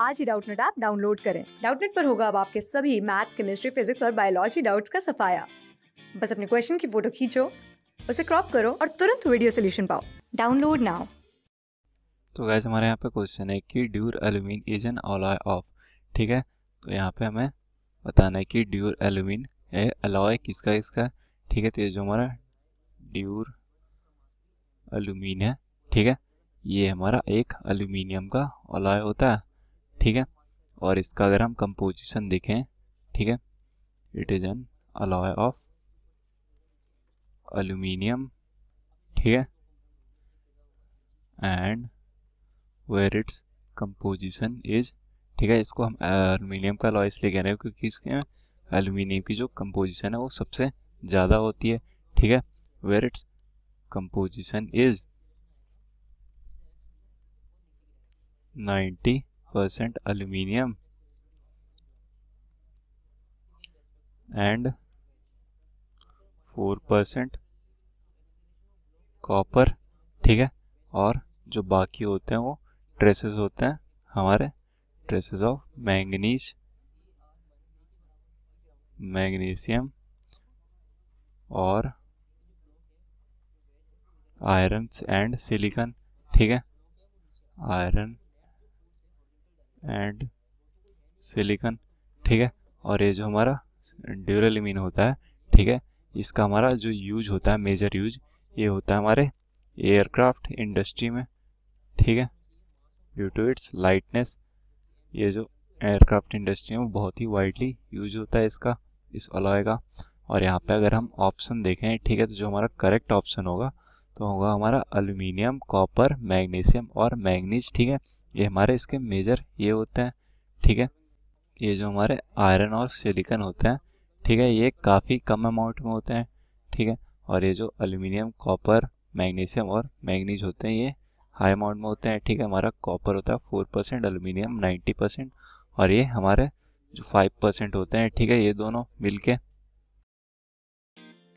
आज ही Doubtnut app download करें डाउटनेट पर होगा अब आपके सभी मैथ्स केमिस्ट्री फिजिक्स और बायोलॉजी डाउट्स का सफाया बस अपने क्वेश्चन की फोटो खींचो उसे क्रॉप करो और तुरंत वीडियो सोल्यूशन पाओ डाउनलोड नाउ तो गैस हमारे यहाँ पे क्वेश्चन है कि duralumin is an alloy of ठीक है तो यहाँ पे हमें बताना है कि ड्यूर एल्यूमिन है अलॉय किसका इसका ठीक है तो ये जो हमारा ड्यूर एल्यूमिन है ठीक है ये हमारा एक एल्यूमिनियम का अलॉय होता है ठीक है और इसका अगर हम कंपोजिशन देखें ठीक है it is an alloy of aluminium ठीक है and where it's composition is ठीक है इसको हम अल्यूमिनियम का लॉ इसलिए कह रहे हैं क्योंकि इसके अल्यूमिनियम की जो कंपोजिशन है वो सबसे ज़्यादा होती है ठीक है where it's composition is ninety percent aluminium and four percent copper ठीक है और जो बाकी होते हैं वो ट्रेसेस होते हैं हमारे ट्रेसेस ऑफ मैंगनीज मैग्नीशियम और आयरन एंड सिलिकन ठीक है आयरन एंड सिलिकन ठीक है और ये जो हमारा ड्यूरलिमीन होता है ठीक है इसका हमारा जो यूज होता है मेजर यूज ये होता है हमारे एयरक्राफ्ट इंडस्ट्री में ठीक है ड्यू टू इट्स लाइटनेस ये जो एयरक्राफ्ट इंडस्ट्री है वो बहुत ही वाइडली यूज होता है इसका इस अलॉय का और यहाँ पे अगर हम ऑप्शन देखें ठीक है तो जो हमारा करेक्ट ऑप्शन होगा तो होगा हमारा अल्यूमिनियम कॉपर मैग्नीशियम और मैग्नीज ठीक है ये हमारे इसके मेजर ये होते हैं ठीक है ये जो हमारे आयरन और सिलिकन होते हैं ठीक है ये काफ़ी कम अमाउंट में होते हैं ठीक है और ये जो अल्यूमिनियम कॉपर मैग्नीशियम और मैग्नीज होते हैं ये हाई अमाउंट में होते हैं ठीक है हमारा कॉपर होता है four percent aluminium ninety percent और ये हमारे जो फाइव परसेंट होते हैं ठीक है ये दोनों मिल के